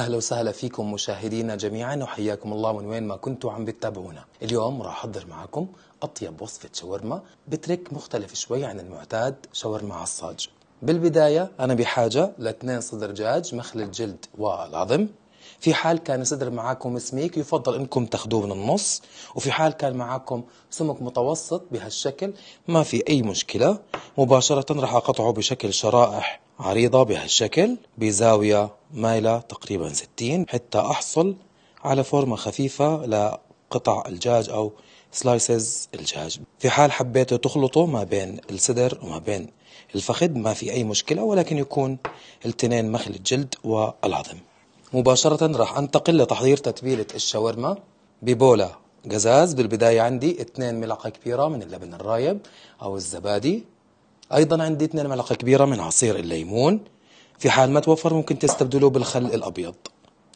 اهلا وسهلا فيكم مشاهدينا جميعا وحياكم الله من وين ما كنتوا عم بتتابعونا اليوم راح احضر معكم اطيب وصفه شاورما بترك مختلف شوي عن المعتاد شاورما على الصاج بالبدايه انا بحاجه لاثنين صدر دجاج مخلل جلد والعظم في حال كان صدر معاكم سميك يفضل انكم تاخذوه من النص وفي حال كان معاكم سمك متوسط بهالشكل ما في اي مشكلة مباشرة راح اقطعه بشكل شرائح عريضة بهالشكل بزاوية مايلة تقريبا 60 حتى احصل على فورمة خفيفة لقطع الدجاج او سلايسز الدجاج في حال حبيتوا تخلطوا ما بين الصدر وما بين الفخذ ما في أي مشكلة ولكن يكون التنين مخل الجلد والعظم مباشرة راح أنتقل لتحضير تتبيلة الشاورما ببولة جزاز بالبداية عندي 2 ملعقة كبيرة من اللبن الرايب أو الزبادي أيضا عندي 2 ملعقة كبيرة من عصير الليمون في حال ما توفر ممكن تستبدلوه بالخل الأبيض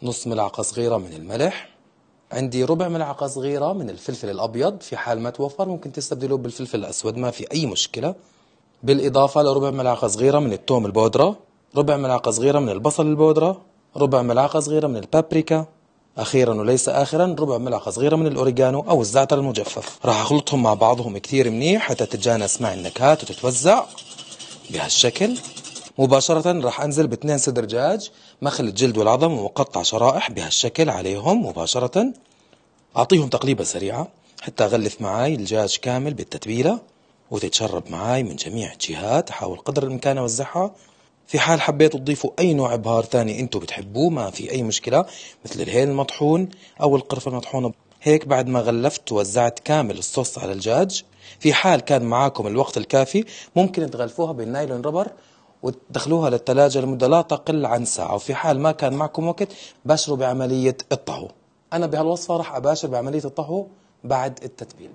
نص ملعقة صغيرة من الملح عندي ربع ملعقة صغيرة من الفلفل الأبيض في حال ما توفر ممكن تستبدلوه بالفلفل الأسود ما في أي مشكلة بالإضافة لربع ملعقة صغيرة من التوم البودرة ربع ملعقة صغيرة من البصل البودرة ربع ملعقة صغيرة من البابريكا أخيرا وليس آخرا ربع ملعقة صغيرة من الأوريجانو أو الزعتر المجفف راح أخلطهم مع بعضهم كثير منيح حتى تتجانس مع النكهات وتتوزع بهالشكل مباشرة راح أنزل باثنين صدر دجاج مخل الجلد والعظم ومقطع شرائح بهالشكل عليهم مباشرة أعطيهم تقليبة سريعة حتى أغلف معاي الدجاج كامل بالتتبيلة وتتشرب معاي من جميع الجهات أحاول قدر الإمكان أوزعها في حال حبيتوا تضيفوا أي نوع بهار ثاني انتم بتحبوه ما في أي مشكلة مثل الهيل المطحون أو القرفة المطحونة هيك بعد ما غلفت ووزعت كامل الصوص على الجاج في حال كان معاكم الوقت الكافي ممكن تغلفوها بالنايلون ربر وتدخلوها للثلاجة لمدة لا تقل عن ساعة وفي حال ما كان معكم وقت باشروا بعملية الطهو أنا بهالوصفة راح أباشر بعملية الطهو بعد التتبيل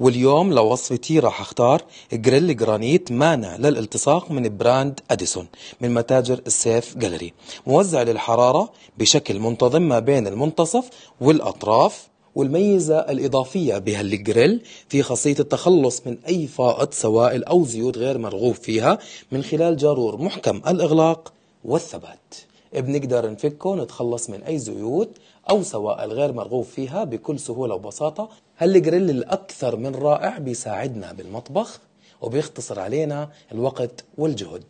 واليوم لوصفتي راح اختار جريل جرانيت مانع للالتصاق من براند اديسون من متاجر السيف جاليري موزع للحرارة بشكل منتظم ما بين المنتصف والاطراف والميزة الإضافية بهالجريل في خاصية التخلص من أي فائض سوائل أو زيوت غير مرغوب فيها من خلال جارور محكم الإغلاق والثبات بنقدر نفكه ونتخلص من أي زيوت أو سوائل غير مرغوب فيها بكل سهولة وبساطة هالجريل الأكثر من رائع بيساعدنا بالمطبخ وبيختصر علينا الوقت والجهد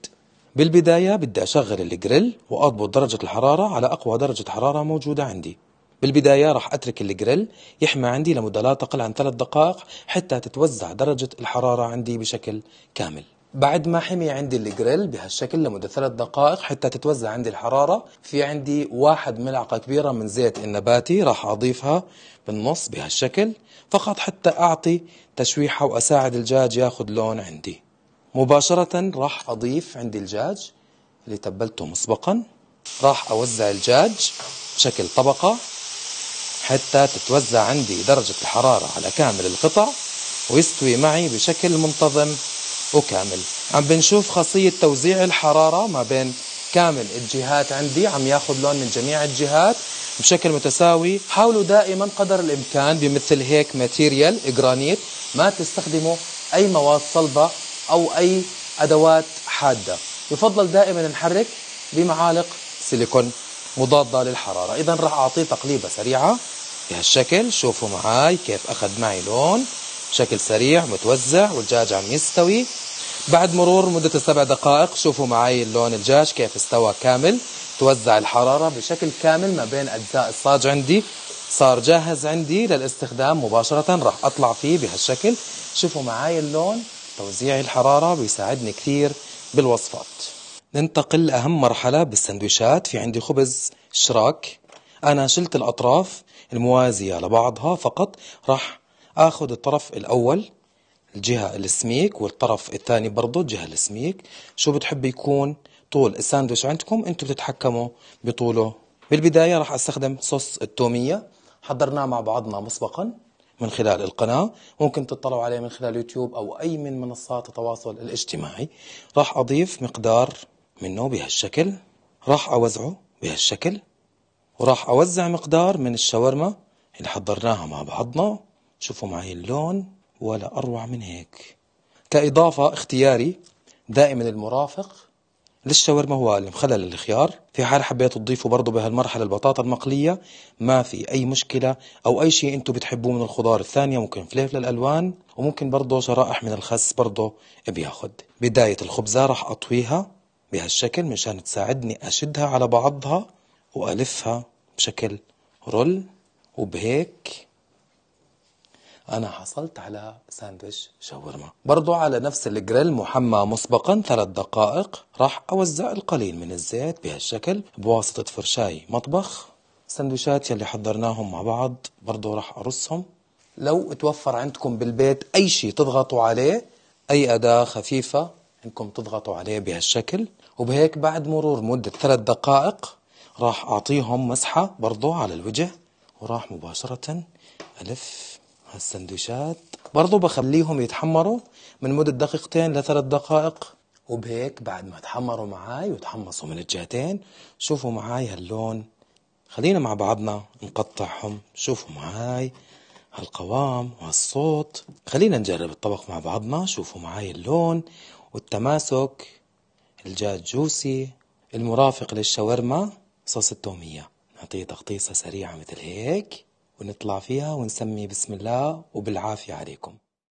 بالبداية بدي أشغل الجريل وأضبط درجة الحرارة على أقوى درجة حرارة موجودة عندي بالبداية راح أترك الجريل يحمى عندي لمدة لا تقل عن ثلاث دقائق حتى تتوزع درجة الحرارة عندي بشكل كامل بعد ما حمي عندي الجريل بهالشكل لمدة ثلاث دقائق حتى تتوزع عندي الحرارة في عندي واحد ملعقة كبيرة من زيت النباتي راح أضيفها بالنص بهالشكل فقط حتى أعطي تشويحة وأساعد الدجاج ياخذ لون عندي مباشرة راح أضيف عندي الدجاج اللي تبلته مسبقا راح أوزع الدجاج بشكل طبقة حتى تتوزع عندي درجة الحرارة على كامل القطع ويستوي معي بشكل منتظم وكامل عم بنشوف خاصية توزيع الحرارة ما بين كامل الجهات عندي عم ياخذ لون من جميع الجهات بشكل متساوي حاولوا دائما قدر الامكان بمثل هيك ماتيريال جرانيت ما تستخدموا اي مواد صلبه او اي ادوات حاده يفضل دائما نحرك بمعالق سيليكون مضاده للحراره اذا راح اعطيه تقليبه سريعه بهالشكل شوفوا معاي كيف اخذ معي لون بشكل سريع متوزع والدجاج عم يستوي بعد مرور مدة السبع دقائق شوفوا معي اللون الجاش كيف استوى كامل توزع الحرارة بشكل كامل ما بين أجزاء الصاج عندي صار جاهز عندي للاستخدام مباشرة راح أطلع فيه بهالشكل شوفوا معي اللون توزيع الحرارة بيساعدني كثير بالوصفات ننتقل لأهم مرحلة بالسندويشات في عندي خبز شراك أنا شلت الأطراف الموازية لبعضها فقط راح آخذ الطرف الأول الجهة السميك والطرف الثاني برضه الجهة السميك شو بتحب يكون طول الساندويتش عندكم انتم بتتحكموا بطوله بالبداية راح استخدم صوص التومية حضرناه مع بعضنا مسبقا من خلال القناة ممكن تطلعوا عليه من خلال يوتيوب أو أي من منصات التواصل الاجتماعي راح أضيف مقدار منه بهالشكل راح أوزعه بهالشكل وراح أوزع مقدار من الشاورما اللي حضرناها مع بعضنا شوفوا معي اللون ولا أروع من هيك كإضافة اختياري دائما المرافق للشاورما هو المخلل الخيار في حال حبيتوا تضيفوا برضه بهالمرحلة البطاطا المقلية ما في أي مشكلة أو أي شيء أنتم بتحبوه من الخضار الثانية ممكن فليف للألوان وممكن برضه شرائح من الخس برضه بياخد بداية الخبزة راح أطويها بهالشكل مشان تساعدني أشدها على بعضها وألفها بشكل رول وبهيك أنا حصلت على ساندويتش شاورما برضو على نفس الجريل محمى مسبقا ثلاث دقائق راح أوزع القليل من الزيت بهالشكل بواسطة فرشاي مطبخ السندويشات يلي حضرناهم مع بعض برضو راح أرصهم لو توفر عندكم بالبيت أي شيء تضغطوا عليه أي أداة خفيفة انكم تضغطوا عليه بهالشكل وبهيك بعد مرور مدة ثلاث دقائق راح أعطيهم مسحة برضو على الوجه وراح مباشرة ألف هالسندويشات برضو بخليهم يتحمروا من مدة دقيقتين لثلاث دقائق وبهيك بعد ما تحمروا معاي وتحمصوا من الجهتين شوفوا معاي هاللون خلينا مع بعضنا نقطعهم شوفوا معاي هالقوام وهالصوت خلينا نجرب الطبق مع بعضنا شوفوا معاي اللون والتماسك الجاد جوسي المرافق للشاورما صوص التومية نعطيه تغطيسة سريعة مثل هيك ونطلع فيها ونسمي بسم الله وبالعافية عليكم